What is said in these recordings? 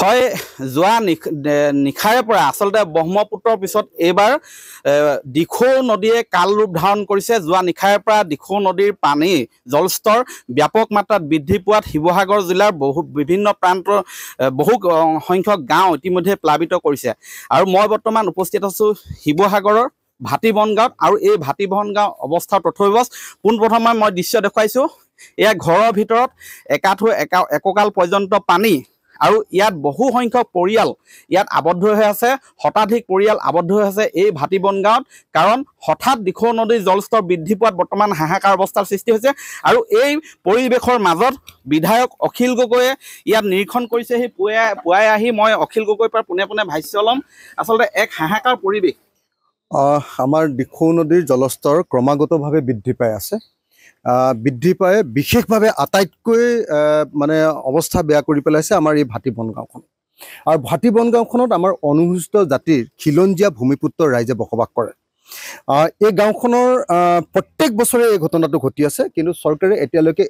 হয় যোৱা নিশাৰে পৰা আচলতে ব্ৰহ্মপুত্ৰৰ পিছত এইবাৰ দিখৌ নদীয়ে কাল ৰূপ ধাৰণ কৰিছে যোৱা নিশাৰে পৰা দিখৌ নদীৰ পানী জলস্তৰ ব্যাপক মাত্ৰাত বৃদ্ধি পোৱাত শিৱসাগৰ জিলাৰ বহু বিভিন্ন প্ৰান্তৰ বহু সংখ্যক গাঁও ইতিমধ্যে প্লাৱিত কৰিছে আৰু মই বৰ্তমান উপস্থিত আছোঁ শিৱসাগৰৰ ভাটিবন গাঁৱত আৰু এই ভাটিবন গাঁও অৱস্থাৰ তথ্যবচ পোনপ্ৰথমে মই দৃশ্য দেখুৱাইছোঁ এয়া ঘৰৰ ভিতৰত একাঠু একা একঁকাল পৰ্যন্ত পানী আৰু ইয়াত বহু সংখ্যক পৰিয়াল ইয়াত আবদ্ধ হৈ আছে শতাধিক পৰিয়াল আবদ্ধ হৈ আছে এই ভাটিবন গাঁৱত কাৰণ হঠাৎ দিখৌ নদীৰ জলস্তৰ বৃদ্ধি পোৱাত বৰ্তমান হাহাকাৰ অৱস্থাৰ সৃষ্টি হৈছে আৰু এই পৰিৱেশৰ মাজত বিধায়ক অখিল গগৈয়ে ইয়াত নিৰীক্ষণ কৰিছে সেই পুৱাই পুৱাই আহি মই অখিল গগৈৰ পৰা পোনে পোনে ভাষ্য ল'ম আচলতে এক হাহাকাৰ পৰিৱেশ আমাৰ দিখৌ নদীৰ জলস্তৰ ক্ৰমাগতভাৱে বৃদ্ধি পাই আছে বৃদ্ধি পাই বিশেষভাৱে আটাইতকৈ মানে অৱস্থা বেয়া কৰি পেলাইছে আমাৰ এই ভাটি বনগাঁওখন আৰু ভাটি বনগাঁওখনত আমাৰ অনুসূচিত জাতিৰ খিলঞ্জীয়া ভূমিপুত্ৰ ৰাইজে বসবাস কৰে এই গাঁওখনৰ প্ৰত্যেক প্ৰত্যেক বছৰে এই ঘটনাটো ঘটি আছে কিন্তু চৰকাৰে এতিয়ালৈকে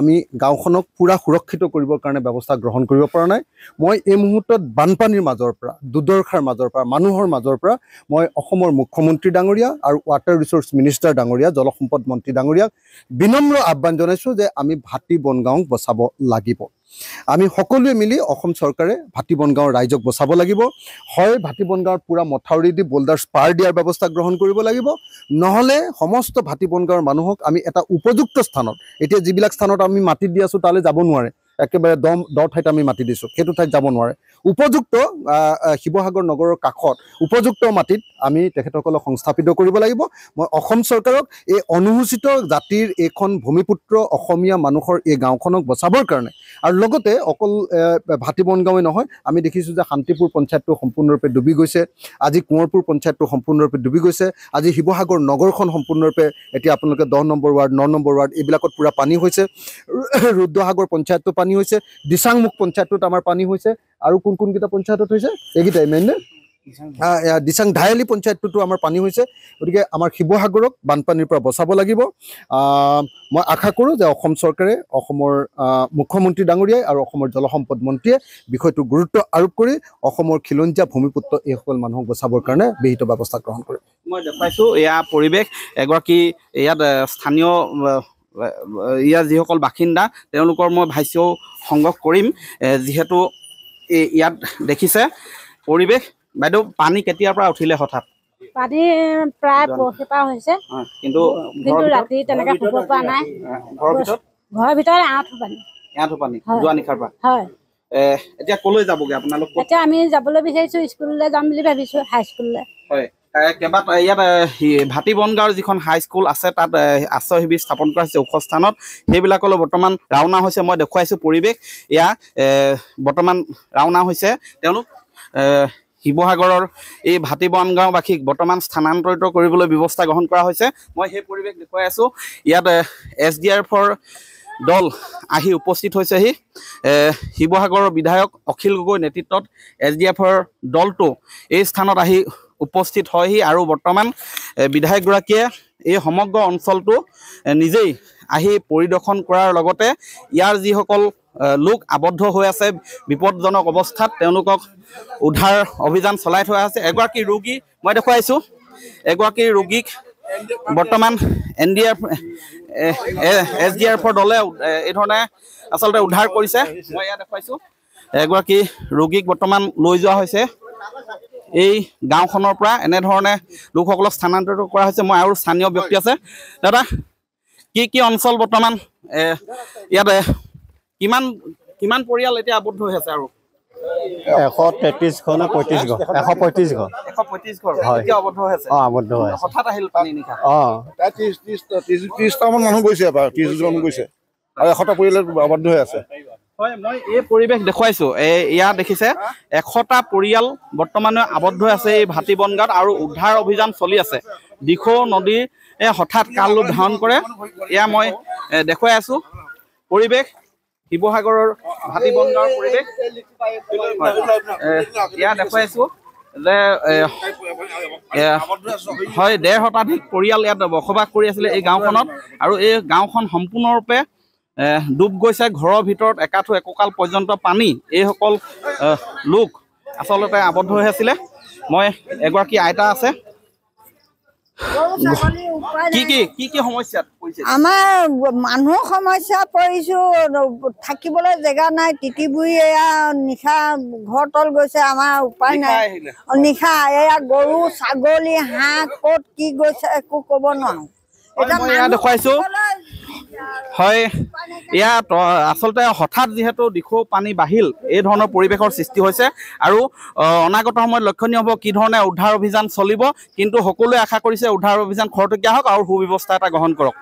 আমি গাঁওখনক পূৰা সুৰক্ষিত কৰিবৰ কাৰণে ব্যৱস্থা গ্ৰহণ কৰিব পৰা নাই মই এই মুহূৰ্তত বানপানীৰ মাজৰ পৰা দুদৰ্শাৰ মাজৰ পৰা মানুহৰ মাজৰ পৰা মই অসমৰ মুখ্যমন্ত্ৰী ডাঙৰীয়া আৰু ৱাটাৰ ৰিচৰ্চ মিনিষ্টাৰ ডাঙৰীয়া জলসম্পদ মন্ত্ৰী ডাঙৰীয়াক বিনম্ৰ আহ্বান জনাইছোঁ যে আমি ভাতি বনগাঁওক বচাব লাগিব আমি সকলোৱে মিলি অসম চৰকাৰে ভাতি বনগাঁৱৰ ৰাইজক বচাব লাগিব হয় ভাতি বনগাঁৱৰ পূৰা মথাউৰি দি বোল্ডাৰ স্পাৰ দিয়াৰ ব্যৱস্থা গ্ৰহণ কৰিব লাগিব নহ'লে সমস্ত ভাতি বন গাঁৱৰ মানুহক আমি এটা উপযুক্ত স্থানত এতিয়া যিবিলাক স্থানত আমি মাটি দি আছোঁ তালৈ যাব নোৱাৰে একেবাৰে দম দ ঠাইত আমি মাটি দিছোঁ সেইটো ঠাইত যাব নোৱাৰে উপযুক্ত শিৱসাগৰ নগৰৰ কাষত উপযুক্ত মাটিত আমি তেখেতসকলক সংস্থাপিত কৰিব লাগিব মই অসম চৰকাৰক এই অনুসূচিত জাতিৰ এইখন ভূমিপুত্ৰ অসমীয়া মানুহৰ এই গাঁওখনক বচাবৰ কাৰণে আৰু লগতে অকল ভাতি বনগাঁৱে নহয় আমি দেখিছোঁ যে শান্তিপুৰ পঞ্চায়তটো সম্পূৰ্ণৰূপে ডুবি গৈছে আজি কোঁৱৰপুৰ পঞ্চায়তটো সম্পূৰ্ণৰূপে ডুবি গৈছে আজি শিৱসাগৰ নগৰখন সম্পূৰ্ণৰূপে এতিয়া আপোনালোকে দহ নম্বৰ ৱাৰ্ড ন নম্বৰ ৱাৰ্ড এইবিলাকত পূৰা পানী হৈছে ৰুদ্ৰসাগৰ পঞ্চায়তটো পানী হৈছে দিচাংমুখ পঞ্চায়তটোত আমাৰ পানী হৈছে আৰু কোন কোনকেইটা পঞ্চায়তত হৈছে এইকেইটাই মেইন নে দিচাং ধাইলি পঞ্চায়তটোতো আমাৰ পানী হৈছে গতিকে আমাৰ শিৱসাগৰক বানপানীৰ পৰা বচাব লাগিব মই আশা কৰোঁ যে অসম চৰকাৰে অসমৰ মুখ্যমন্ত্ৰী ডাঙৰীয়াই আৰু অসমৰ জলসম্পদ মন্ত্ৰীয়ে বিষয়টো গুৰুত্ব আৰোপ কৰি অসমৰ খিলঞ্জীয়া ভূমিপুত্ৰ এইসকল মানুহক বচাবৰ কাৰণে বিহিত ব্যৱস্থা গ্ৰহণ কৰে মই দেখুৱাইছোঁ এয়া পৰিৱেশ এগৰাকী ইয়াত স্থানীয় ইয়াৰ যিসকল বাসিন্দা তেওঁলোকৰ মই ভাষ্যও সংগ্ৰহ কৰিম যিহেতু ইয়াত দেখিছে পৰিৱেশ বাইদেউ পানী কেতিয়াৰ পৰা উঠিলে হঠাৎ ভাটি বন যিখন হাই স্কুল আছে তাত আশ্ৰয় শিবিৰ স্থাপন কৰা হৈছে ওখ স্থানত সেইবিলাকলৈ বৰ্তমান ৰাওনা হৈছে মই দেখুৱাইছো পৰিৱেশ এয়া বৰ্তমান ৰাওনা হৈছে তেওঁলোক শিৱসাগৰৰ এই ভাটি বনগাঁওবাসীক বৰ্তমান স্থানান্তৰিত কৰিবলৈ ব্যৱস্থা গ্ৰহণ কৰা হৈছে মই সেই পৰিৱেশ দেখুৱাই আছোঁ ইয়াত এছ ডি এফৰ দল আহি উপস্থিত হৈছেহি শিৱসাগৰৰ বিধায়ক অখিল গগৈ নেতৃত্বত এছ ডি এফৰ দলটো এই স্থানত আহি উপস্থিত হয়হি আৰু বৰ্তমান বিধায়কগৰাকীয়ে এই সমগ্ৰ অঞ্চলটো নিজেই আহি পৰিদৰ্শন কৰাৰ লগতে ইয়াৰ যিসকল লোক আবদ্ধ হৈ আছে বিপদজনক অৱস্থাত তেওঁলোকক উদ্ধাৰ অভিযান চলাই থোৱা আছে এগৰাকী ৰোগী মই দেখুৱাইছোঁ এগৰাকী ৰোগীক বৰ্তমান N D R S D R এফৰ দলে এই ধৰণে আচলতে উদ্ধাৰ কৰিছে মই ইয়াত দেখুৱাইছোঁ এগৰাকী ৰোগীক বৰ্তমান লৈ যোৱা হৈছে এই গাঁওখনৰ পৰা এনেধৰণে লোকসকলক স্থানান্তৰিত কৰা হৈছে মই আৰু স্থানীয় ব্যক্তি আছে দাদা কি কি অঞ্চল বৰ্তমান ইয়াতে কিমান কিমান পৰিয়াল এতিয়া আবদ্ধ হৈ আছে আৰু এশ তেত্ৰিশ ঘৰ নে পঁয়ত্ৰিশ ঘৰ এশ পঁয়ত্ৰিশ ঘৰ এশটা মই এই পৰিৱেশ দেখুৱাইছোঁ দেখিছে এশটা পৰিয়াল বৰ্তমানে আবদ্ধ হৈ আছে এই ভাটি বনগাত আৰু উদ্ধাৰ অভিযান চলি আছে দিখৌ নদী হঠাৎ কাল ধাৰণ কৰে এয়া মই দেখুৱাই আছো পৰিৱেশ শিৱসাগৰৰ ভাটিবন্দৰ পৰিৱেশ ইয়াত দেখুৱাইছো যে হয় ডেৰ শতাধিক পৰিয়াল ইয়াত বসবাস কৰি আছিলে এই গাঁওখনত আৰু এই গাঁওখন সম্পূৰ্ণৰূপে ডুব গৈছে ঘৰৰ ভিতৰত একাঠো একোকাল পৰ্যন্ত পানী এইসকল লোক আচলতে আবদ্ধ হৈ আছিলে মই এগৰাকী আইতা আছে আমাৰ মানুহ সমস্যা পৰিছো থাকিবলৈ জেগা নাই তিতিবুৰি এয়া নিশা ঘৰ তল গৈছে আমাৰ উপায় নাই নিশা এয়া গৰু ছাগলী হাঁহ কত কি গৈছে একো কব নোৱাৰো এতিয়া দেখুৱাইছো হয় ইয়াত আচলতে হঠাৎ যিহেতু দিখৌ পানী বাঢ়িল এই ধৰণৰ পৰিৱেশৰ সৃষ্টি হৈছে আৰু অনাগত সময়ত লক্ষণীয় হ'ব কি ধৰণে উদ্ধাৰ অভিযান চলিব কিন্তু সকলোৱে আশা কৰিছে উদ্ধাৰ অভিযান খৰতকীয়া হওক আৰু সুব্যৱস্থা এটা গ্ৰহণ কৰক